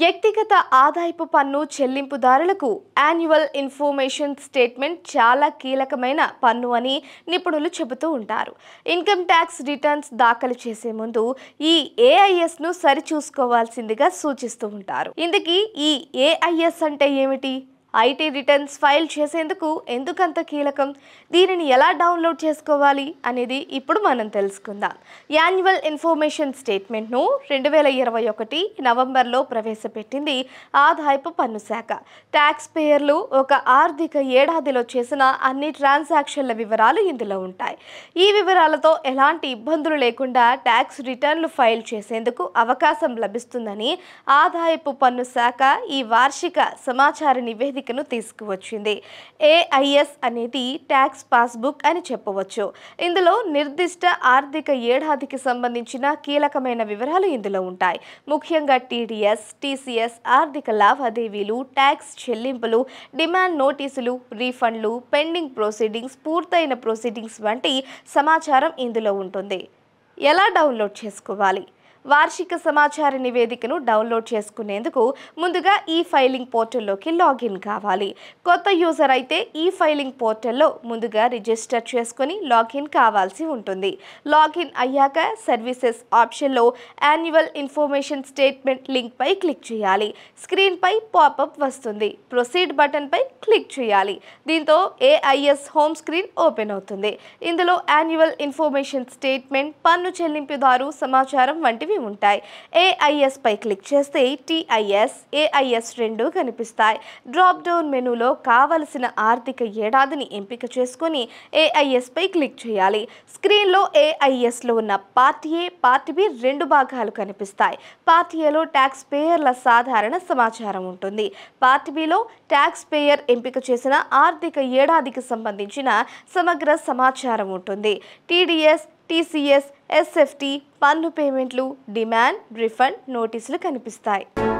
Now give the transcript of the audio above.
వ్యక్తిగత ఆదాయపు పన్ను చెల్లింపుదారులకు యాన్యువల్ ఇన్ఫర్మేషన్ స్టేట్మెంట్ చాలా కీలకమైన పన్ను అని నిపుణులు చెబుతూ ఉంటారు ఇన్కమ్ ట్యాక్స్ రిటర్న్స్ దాఖలు చేసే ముందు ఈ ఏఐఎస్ను సరిచూసుకోవాల్సిందిగా సూచిస్తూ ఉంటారు ఇందుకీ ఈ ఏఐఎస్ అంటే ఏమిటి ఐటీ రిటర్న్స్ ఫైల్ చేసేందుకు ఎందుకంత కీలకం దీనిని ఎలా డౌన్లోడ్ చేసుకోవాలి అనేది ఇప్పుడు మనం తెలుసుకుందాం యాన్యువల్ ఇన్ఫర్మేషన్ స్టేట్మెంట్ను రెండు వేల ఇరవై ఒకటి నవంబర్లో ప్రవేశపెట్టింది ఆదాయపు పన్ను శాఖ ట్యాక్స్ పేయర్లు ఒక ఆర్థిక ఏడాదిలో చేసిన అన్ని ట్రాన్సాక్షన్ల వివరాలు ఇందులో ఉంటాయి ఈ వివరాలతో ఎలాంటి ఇబ్బందులు లేకుండా ట్యాక్స్ రిటర్న్లు ఫైల్ చేసేందుకు అవకాశం లభిస్తుందని ఆదాయపు పన్ను శాఖ ఈ వార్షిక సమాచార నివేదిక కదలికను తీసుకువచ్చింది ఏఐఎస్ అనేది ట్యాక్స్ పాస్బుక్ అని చెప్పవచ్చు ఇందులో నిర్దిష్ట ఆర్థిక ఏడాదికి సంబంధించిన కీలకమైన వివరాలు ఇందులో ఉంటాయి ముఖ్యంగా టీడీఎస్ టీసీఎస్ ఆర్థిక లావాదేవీలు ట్యాక్స్ చెల్లింపులు డిమాండ్ నోటీసులు రీఫండ్లు పెండింగ్ ప్రొసీడింగ్స్ పూర్తయిన ప్రొసీడింగ్స్ వంటి సమాచారం ఇందులో ఉంటుంది ఎలా డౌన్లోడ్ చేసుకోవాలి వార్షిక సమాచార నివేదికను డౌన్లోడ్ చేసుకునేందుకు ముందుగా ఈ ఫైలింగ్ పోర్టల్లోకి లాగిన్ కావాలి కొత్త యూజర్ అయితే ఈ ఫైలింగ్ పోర్టల్లో ముందుగా రిజిస్టర్ చేసుకుని లాగిన్ కావాల్సి ఉంటుంది లాగిన్ అయ్యాక సర్వీసెస్ ఆప్షన్లో యాన్యువల్ ఇన్ఫర్మేషన్ స్టేట్మెంట్ లింక్పై క్లిక్ చేయాలి స్క్రీన్పై పాపప్ వస్తుంది ప్రొసీడ్ బటన్పై క్లిక్ చేయాలి దీంతో ఏఐఎస్ హోమ్ స్క్రీన్ ఓపెన్ అవుతుంది ఇందులో యాన్యువల్ ఇన్ఫర్మేషన్ స్టేట్మెంట్ పన్ను చెల్లింపుదారు సమాచారం వంటివి అనేవి ఉంటాయి పై క్లిక్ చేస్తే టిఐఎస్ ఏఐఎస్ రెండు కనిపిస్తాయి డ్రాప్ డౌన్ మెనూలో కావలసిన ఆర్థిక ఏడాదిని ఎంపిక చేసుకుని పై క్లిక్ చేయాలి స్క్రీన్లో ఏఐఎస్లో ఉన్న పార్ట్ ఏ పార్ట్ బి రెండు భాగాలు కనిపిస్తాయి పార్ట్ ఏలో ట్యాక్స్ పేయర్ల సాధారణ సమాచారం ఉంటుంది పార్ట్ బిలో ట్యాక్స్ పేయర్ ఎంపిక చేసిన ఆర్థిక ఏడాదికి సంబంధించిన సమగ్ర సమాచారం ఉంటుంది టీడీఎస్ టీసీఎస్ ఎస్ఎఫ్టీ పన్ను పేమెంట్లు డిమాండ్ రిఫండ్ నోటీసులు కనిపిస్తాయి